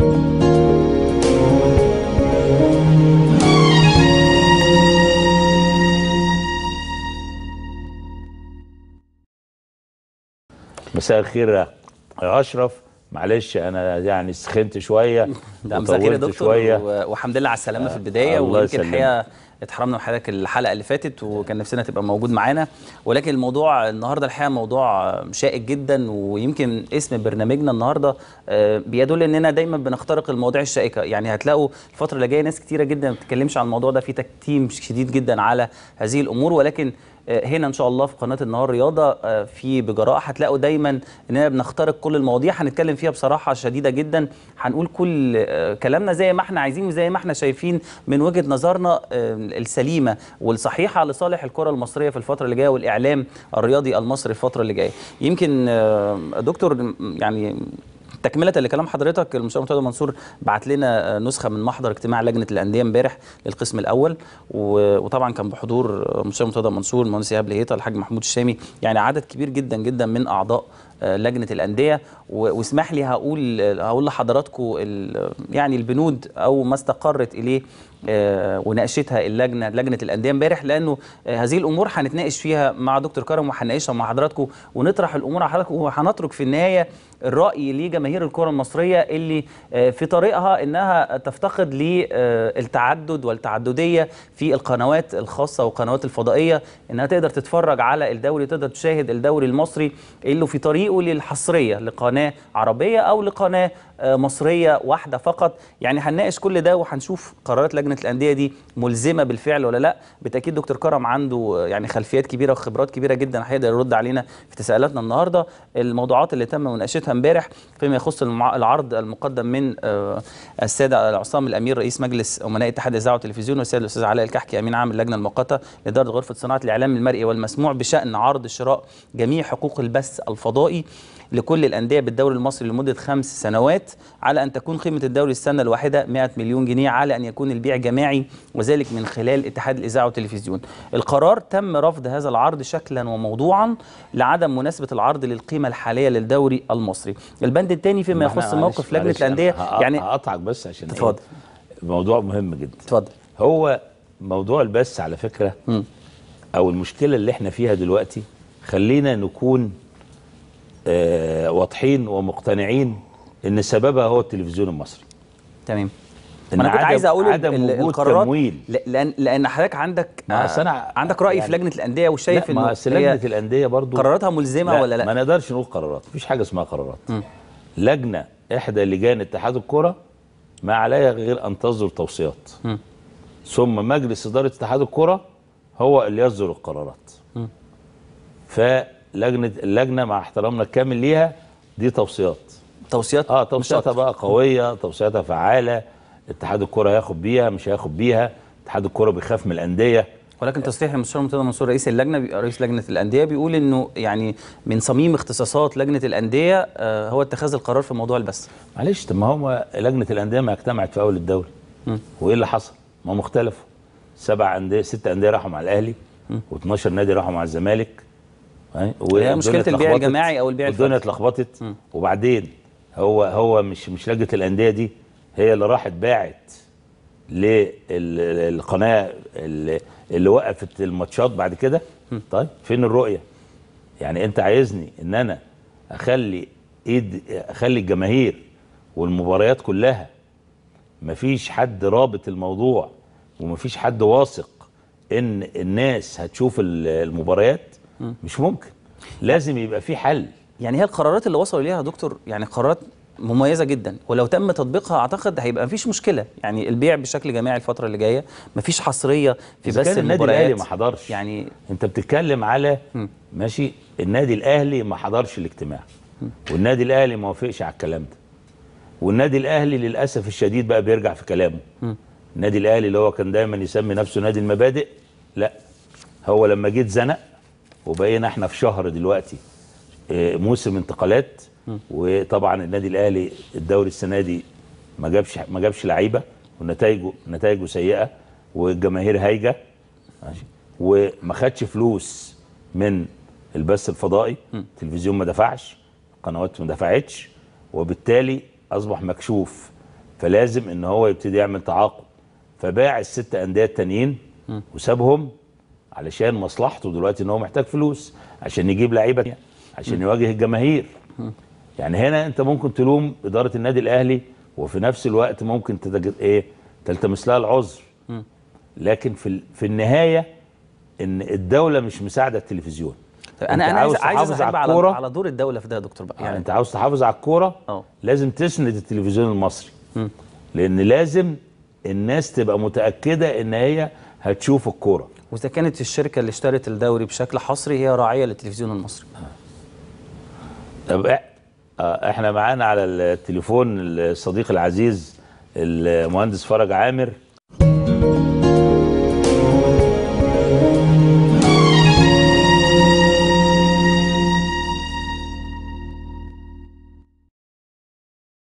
مساء الخير يا اشرف معلش انا يعني سخنت شويه طولت شويه وحمد لله على السلامه في آه، البدايه ويمكن الحقيقه اتحرمنا من حضرتك الحلقه اللي فاتت وكان نفسنا تبقى موجود معانا ولكن الموضوع النهارده الحقيقه موضوع شائك جدا ويمكن اسم برنامجنا النهارده آه، بيدل اننا دايما بنخترق المواضيع الشائكه يعني هتلاقوا الفتره اللي جايه ناس كتيره جدا ما بتتكلمش عن الموضوع ده في تكتيم شديد جدا على هذه الامور ولكن آه، هنا ان شاء الله في قناه النهار رياضه آه، في بجراءه هتلاقوا دايما اننا بنخترق كل المواضيع هنتكلم فيها بصراحه شديده جدا هنقول كل كلامنا زي ما احنا عايزين وزي ما احنا شايفين من وجهه نظرنا السليمه والصحيحه لصالح الكره المصريه في الفتره اللي جايه والاعلام الرياضي المصري الفتره اللي جايه يمكن آه، دكتور يعني تكمله لكلام حضرتك المستشار مرتضى منصور بعت لنا آه، نسخه من محضر اجتماع لجنه الانديه امبارح للقسم الاول وطبعا كان بحضور آه، المستشار مرتضى منصور المهندس ايهاب لهيطه الحاج محمود الشامي يعني عدد كبير جدا جدا من اعضاء آه، لجنه الانديه واسمح لي هقول هقول لحضراتكم يعني البنود او ما استقرت اليه آه، وناقشتها اللجنه لجنه الانديه امبارح لانه آه، هذه الامور هنتناقش فيها مع دكتور كرم وهنناقشها مع حضراتكم ونطرح الامور على حضراتكم وهنترك في النهايه الراي لجماهير الكره المصريه اللي في طريقها انها تفتقد للتعدد والتعدديه في القنوات الخاصه والقنوات الفضائيه انها تقدر تتفرج على الدوري تقدر تشاهد الدوري المصري اللي في طريقه تهيئه للحصريه لقناه عربيه او لقناه آه، مصريه واحده فقط يعني هنناقش كل ده وهنشوف قرارات لجنه الانديه دي ملزمه بالفعل ولا لا بالتاكيد دكتور كرم عنده آه، يعني خلفيات كبيره وخبرات كبيره جدا هيقدر يرد علينا في تساؤلاتنا النهارده الموضوعات اللي تم مناقشتها امبارح فيما يخص العرض المقدم من آه، الساده عصام الامير رئيس مجلس امناء اتحاد الاذاعه والتلفزيون والسيد الاستاذ علاء الكحكي امين عام اللجنه المؤقته لاداره غرفه صناعه الاعلام المرئي والمسموع بشان عرض شراء جميع حقوق البث الفضائي لكل الأندية بالدوري المصري لمدة خمس سنوات على أن تكون قيمة الدوري السنة الواحدة 100 مليون جنيه على أن يكون البيع جماعي وذلك من خلال اتحاد الإذاعة والتلفزيون القرار تم رفض هذا العرض شكلا وموضوعا لعدم مناسبة العرض للقيمة الحالية للدوري المصري البند الثاني فيما يخص موقف لجنة الأندية يعني هقطعك بس عشان إيه؟ تفضل موضوع مهم جدا تفضل هو موضوع البث على فكرة م. أو المشكلة اللي احنا فيها دلوقتي خلينا نكون آه، واضحين ومقتنعين ان سببها هو التلفزيون المصري تمام انا كنت عايز اقول عدم القرارات تمويل. لان لان حضرتك عندك ما أنا عندك راي يعني في لجنه الانديه وشايف ان ما لجنه الانديه برضو قراراتها ملزمه لا ولا لا ما نقدرش نقول قرارات مفيش حاجه اسمها قرارات م. لجنه احدى لجان اتحاد الكره ما عليها غير ان تصدر توصيات م. ثم مجلس اداره اتحاد الكره هو اللي يصدر القرارات ف لجنه اللجنه مع احترامنا الكامل ليها دي توصيات توصيات اه توصياتها بقى قويه توصياتها فعاله اتحاد الكره هياخد بيها مش هياخد بيها اتحاد الكره بيخاف من الانديه ولكن تصريح المستشار مرتضى منصور رئيس اللجنه رئيس لجنه الانديه بيقول انه يعني من صميم اختصاصات لجنه الانديه آه، هو اتخاذ القرار في موضوع البث. معلش طب ما هو لجنه الانديه ما اجتمعت في اول الدوري. وايه اللي حصل؟ ما اختلفوا سبع انديه ست انديه راحوا مع الاهلي و12 نادي راحوا مع الزمالك وهي مشكله البيع الجماعي او البيع الفردي الدنيا اتلخبطت وبعدين هو هو مش مش لجنه الانديه دي هي اللي راحت باعت للقناه اللي, اللي وقفت الماتشات بعد كده طيب فين الرؤيه؟ يعني انت عايزني ان انا اخلي ايد اخلي الجماهير والمباريات كلها مفيش حد رابط الموضوع ومفيش حد واثق ان الناس هتشوف المباريات مش ممكن لازم يبقى في حل يعني هي القرارات اللي وصلوا اليها يا دكتور يعني قرارات مميزه جدا ولو تم تطبيقها اعتقد هيبقى مفيش مشكله يعني البيع بشكل جماعي الفتره اللي جايه مفيش حصريه في بس النادي الاهلي ما حضرش يعني انت بتتكلم على ماشي النادي الاهلي ما حضرش الاجتماع والنادي الاهلي ما وافقش على الكلام ده والنادي الاهلي للاسف الشديد بقى بيرجع في كلامه النادي الاهلي اللي هو كان دايما يسمي نفسه نادي المبادئ لا هو لما جه اتزنق وبقينا احنا في شهر دلوقتي آه، موسم انتقالات وطبعا النادي الاهلي الدوري السنه دي ما جابش ما جابش لعيبه ونتائجه نتائجه سيئه والجماهير هايجه وما خدش فلوس من البث الفضائي التلفزيون ما دفعش القنوات ما دفعتش وبالتالي اصبح مكشوف فلازم ان هو يبتدي يعمل تعاقد فباع الست انديه التانيين وسابهم علشان مصلحته دلوقتي ان هو محتاج فلوس عشان يجيب لعيبه عشان يواجه الجماهير يعني هنا انت ممكن تلوم اداره النادي الاهلي وفي نفس الوقت ممكن تتجد ايه تلتمس لها العذر لكن في في النهايه ان الدوله مش مساعده التلفزيون انا انا عاوز تحافظ على الكوره على دور الدوله في ده يا دكتور بقى آه، يعني انت عاوز تحافظ على الكوره أه. لازم تسند التلفزيون المصري لان لازم الناس تبقى متاكده ان هي هتشوف الكوره واذا كانت الشركه اللي اشترت الدوري بشكل حصري هي راعيه للتلفزيون المصري طب آه، احنا معانا على التليفون الصديق العزيز المهندس فرج عامر